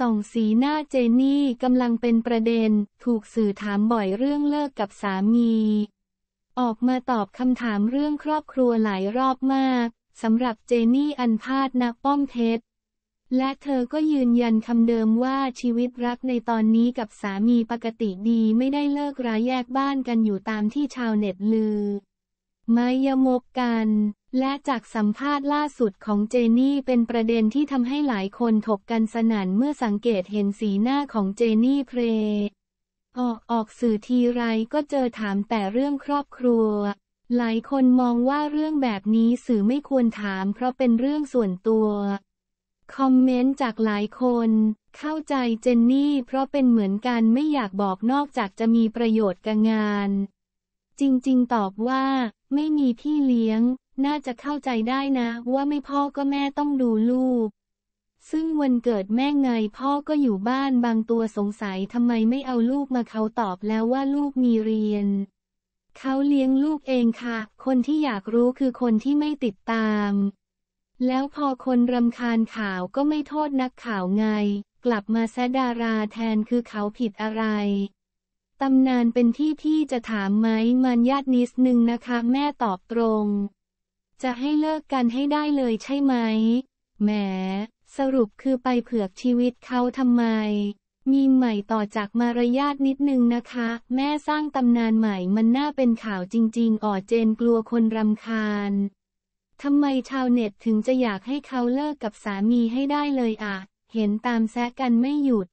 ส่องสีหน้าเจนี่ กำลังเป็นประเด็น ถูกสื่อถามบ่อยเรื่องเลิกกับสามี ออกมาตอบคำถามเรื่องครอบครัวหลายรอบมากสำหรับเจนี่อันพาดนักป้อมเท็จและเธอก็ยืนยันคำเดิมว่าชีวิตรักในตอนนี้กับสามีปกติดีไม่ได้เลิกราแยกบ้านกันอยู่ตามที่ชาวเน็ตลือไมยมกกันและจากสัมภาษณ์ล่าสุดของเจนี่เป็นประเด็นที่ทำให้หลายคนถกกันสนั่นเมื่อสังเกตเห็นสีหน้าของเจนี่เพรออกออกสื่อทีไรก็เจอถามแต่เรื่องครอบครัว หลายคนมองว่าเรื่องแบบนี้สื่อไม่ควรถามเพราะเป็นเรื่องส่วนตัว คอมเมนต์จากหลายคน เข้าใจเจนนี่เพราะเป็นเหมือนกันไม่อยากบอกนอกจากจะมีประโยชน์กับงาน จริงๆตอบว่าไม่มีพี่เลี้ยง น่าจะเข้าใจได้นะว่าไม่พ่อก็แม่ต้องดูลูก ซึ่งวันเกิดแม่ไงพ่อก็อยู่บ้านบางตัวสงสัยทำไมไม่เอาลูกมาเขาตอบแล้วว่าลูกมีเรียน เขาเลี้ยงลูกเองค่ะ คนที่อยากรู้คือคนที่ไม่ติดตาม แล้วพอคนรำคาญข่าวก็ไม่โทษนักข่าวไง กลับมาแซดาราแทนคือเขาผิดอะไรตำนานเป็นที่พี่จะถามไหมมันญาตินิดนึงนะคะ แม่ตอบตรง จะให้เลิกกันให้ได้เลยใช่ไหมแหมสรุปคือไปเผือกชีวิตเขาทำไม มีใหม่ต่อจากมารยาทนิดนึงนะคะ แม่สร้างตำนานใหม่มันน่าเป็นข่าวจริงๆอ่อเจนกลัวคนรำคาญทำไมชาวเน็ตถึงจะอยากให้เขาเลิกกับสามีให้ได้เลยอะเห็นตามแซะกันไม่หยุด